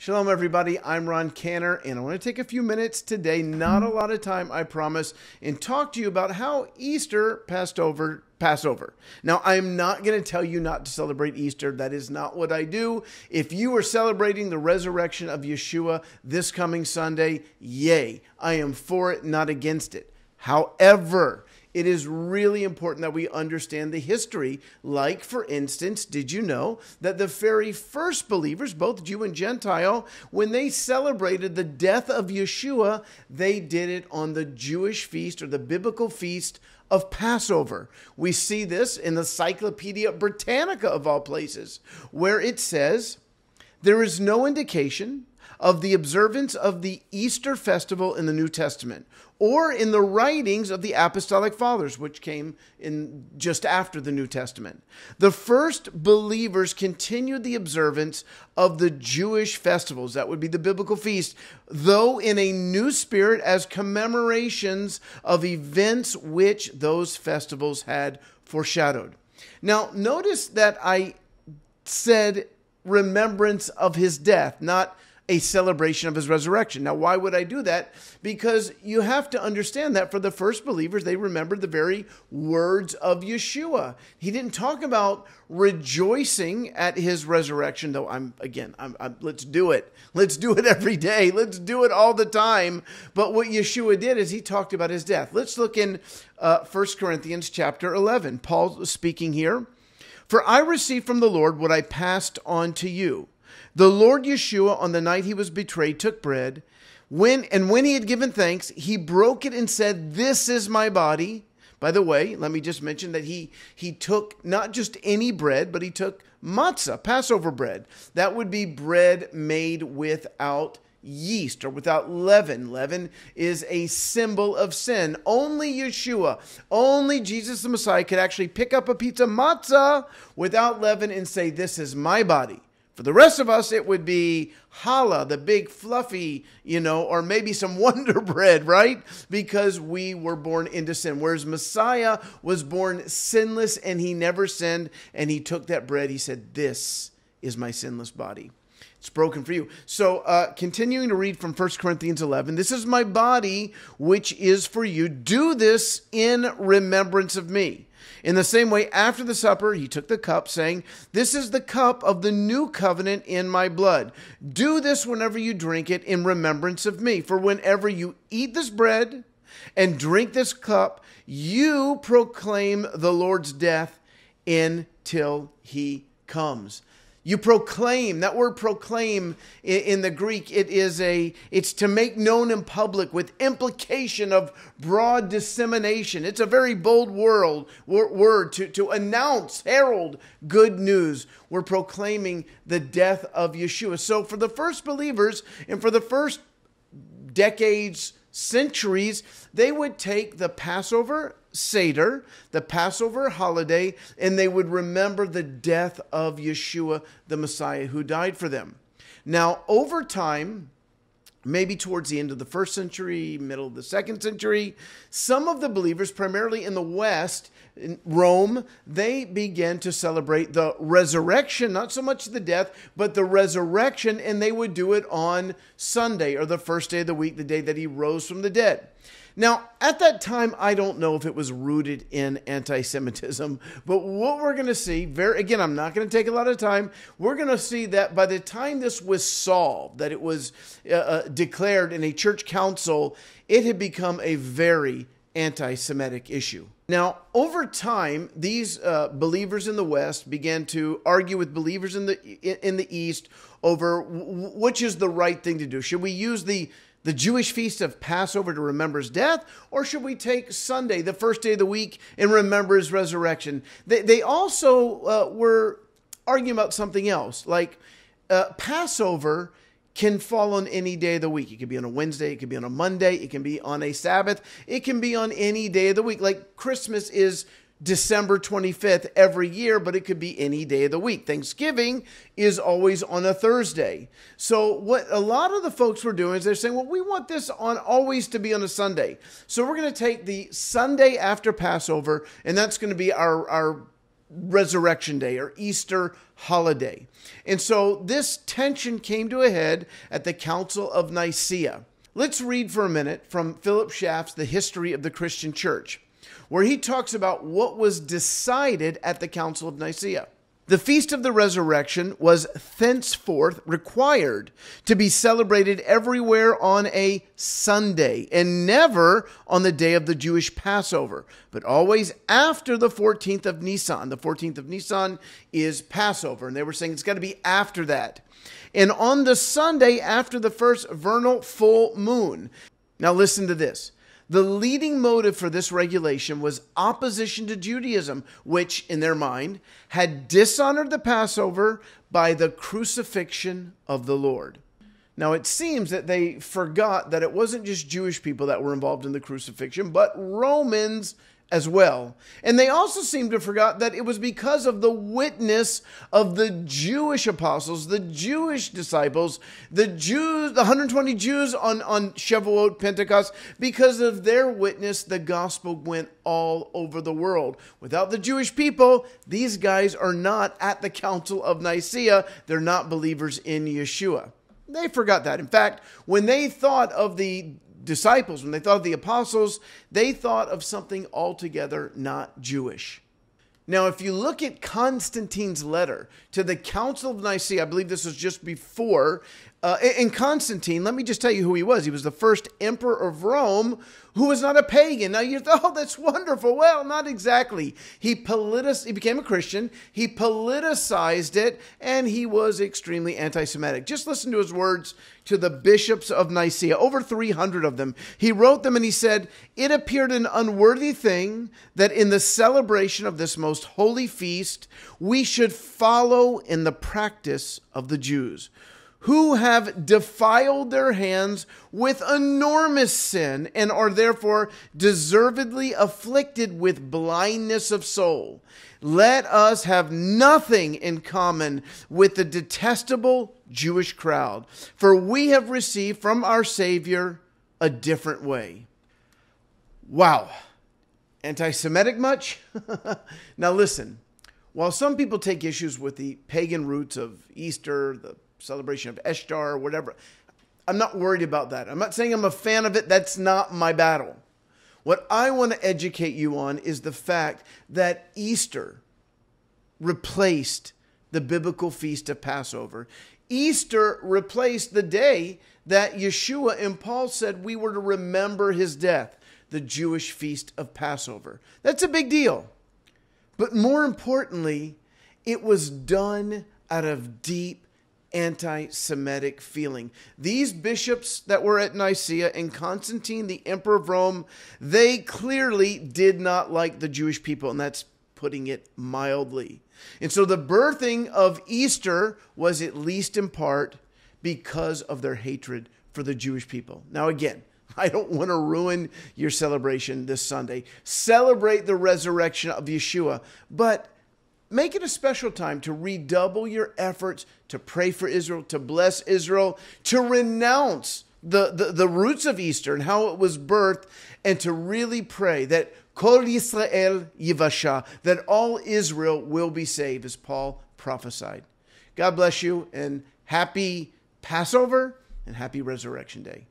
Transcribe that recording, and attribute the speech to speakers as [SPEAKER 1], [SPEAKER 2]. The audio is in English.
[SPEAKER 1] Shalom, everybody. I'm Ron Canner, and I want to take a few minutes today, not a lot of time, I promise, and talk to you about how Easter passed over Passover. Now, I'm not going to tell you not to celebrate Easter. That is not what I do. If you are celebrating the resurrection of Yeshua this coming Sunday, yay, I am for it, not against it. However, it is really important that we understand the history. Like, for instance, did you know that the very first believers, both Jew and Gentile, when they celebrated the death of Yeshua, they did it on the Jewish feast or the biblical feast of Passover. We see this in the Cyclopedia Britannica, of all places, where it says, There is no indication of the observance of the Easter festival in the New Testament or in the writings of the apostolic fathers which came in just after the New Testament. The first believers continued the observance of the Jewish festivals that would be the biblical feast though in a new spirit as commemorations of events which those festivals had foreshadowed. Now, notice that I said remembrance of his death, not a celebration of his resurrection. Now, why would I do that? Because you have to understand that for the first believers, they remembered the very words of Yeshua. He didn't talk about rejoicing at his resurrection, though I'm, again, I'm, I'm, let's do it. Let's do it every day. Let's do it all the time. But what Yeshua did is he talked about his death. Let's look in uh, 1 Corinthians chapter 11. Paul speaking here. For I received from the Lord what I passed on to you the Lord Yeshua, on the night he was betrayed, took bread. When, and when he had given thanks, he broke it and said, This is my body. By the way, let me just mention that he, he took not just any bread, but he took matzah, Passover bread. That would be bread made without yeast or without leaven. Leaven is a symbol of sin. Only Yeshua, only Jesus the Messiah could actually pick up a pizza matzah without leaven and say, This is my body. For the rest of us, it would be challah, the big fluffy, you know, or maybe some wonder bread, right? Because we were born into sin. Whereas Messiah was born sinless and he never sinned. And he took that bread. He said, This is my sinless body. It's broken for you. So, uh, continuing to read from 1 Corinthians 11, this is my body, which is for you. Do this in remembrance of me. In the same way, after the supper, he took the cup, saying, This is the cup of the new covenant in my blood. Do this whenever you drink it in remembrance of me. For whenever you eat this bread and drink this cup, you proclaim the Lord's death until he comes. You proclaim. That word proclaim in, the Greek, it is a it's to make known in public with implication of broad dissemination. It's a very bold word, word to, to announce, herald good news. We're proclaiming the death of Yeshua. So for the first believers and for the first decades centuries, they would take the Passover Seder, the Passover holiday, and they would remember the death of Yeshua, the Messiah, who died for them. Now, over time, maybe towards the end of the first century, middle of the second century, some of the believers, primarily in the West, in Rome, they began to celebrate the resurrection, not so much the death, but the resurrection, and they would do it on Sunday or the first day of the week, the day that he rose from the dead. Now, at that time, I don't know if it was rooted in anti Semitism, but what we're going to see, very, again, I'm not going to take a lot of time. We're going to see that by the time this was solved, that it was uh, uh declared in a church council, it had become a very anti Semitic issue. Now, over time, these uh, believers in the West began to argue with believers in the in the East over w- which is the right thing to do. Should we use the the Jewish feast of Passover to remember his death, or should we take Sunday, the first day of the week, and remember his resurrection? They, they also uh, were arguing about something else, like uh, Passover can fall on any day of the week. It could be on a Wednesday, it could be on a Monday, it can be on a Sabbath, it can be on any day of the week. Like Christmas is December 25th every year, but it could be any day of the week. Thanksgiving is always on a Thursday. So, what a lot of the folks were doing is they're saying, well, we want this on always to be on a Sunday. So, we're going to take the Sunday after Passover, and that's going to be our, our Resurrection Day or Easter holiday. And so, this tension came to a head at the Council of Nicaea. Let's read for a minute from Philip Schaff's The History of the Christian Church where he talks about what was decided at the Council of Nicaea. The Feast of the Resurrection was thenceforth required to be celebrated everywhere on a Sunday and never on the day of the Jewish Passover, but always after the 14th of Nisan. The 14th of Nisan is Passover, and they were saying it's got to be after that. And on the Sunday after the first vernal full moon. Now, listen to this. The leading motive for this regulation was opposition to Judaism, which, in their mind, had dishonored the Passover by the crucifixion of the Lord. Now, it seems that they forgot that it wasn't just Jewish people that were involved in the crucifixion, but Romans as well. And they also seem to have forgot that it was because of the witness of the Jewish apostles, the Jewish disciples, the Jews, the 120 Jews on, on Shavuot, Pentecost, because of their witness, the gospel went all over the world. Without the Jewish people, these guys are not at the Council of Nicaea. They're not believers in Yeshua. They forgot that. In fact, when they thought of the disciples, when they thought of the apostles, they thought of something altogether not Jewish. Now, if you look at Constantine's letter to the Council of Nicaea, I believe this was just before uh, and Constantine, let me just tell you who he was. He was the first emperor of Rome who was not a pagan. Now you thought, oh, that's wonderful. Well, not exactly. He politic- he became a Christian. He politicized it, and he was extremely anti-Semitic. Just listen to his words to the bishops of Nicaea, over 300 of them. He wrote them and he said, It appeared an unworthy thing that in the celebration of this most holy feast, we should follow in the practice of the Jews who have defiled their hands with enormous sin and are therefore deservedly afflicted with blindness of soul. Let us have nothing in common with the detestable Jewish crowd, for we have received from our Savior a different way. Wow. Anti Semitic much? now listen, while some people take issues with the pagan roots of Easter, the celebration of Eshtar, or whatever. I'm not worried about that. I'm not saying I'm a fan of it. That's not my battle. What I want to educate you on is the fact that Easter replaced the biblical feast of Passover. Easter replaced the day that Yeshua and Paul said we were to remember his death, the Jewish feast of Passover. That's a big deal. But more importantly, it was done out of deep anti Semitic feeling. These bishops that were at Nicaea and Constantine, the emperor of Rome, they clearly did not like the Jewish people, and that's putting it mildly. And so the birthing of Easter was at least in part because of their hatred for the Jewish people. Now, again, I don't want to ruin your celebration this Sunday. Celebrate the resurrection of Yeshua, but Make it a special time to redouble your efforts to pray for Israel, to bless Israel, to renounce the, the, the roots of Easter and how it was birthed, and to really pray that Kol Yisrael Yivasha, that all Israel will be saved, as Paul prophesied. God bless you, and happy Passover and happy Resurrection Day.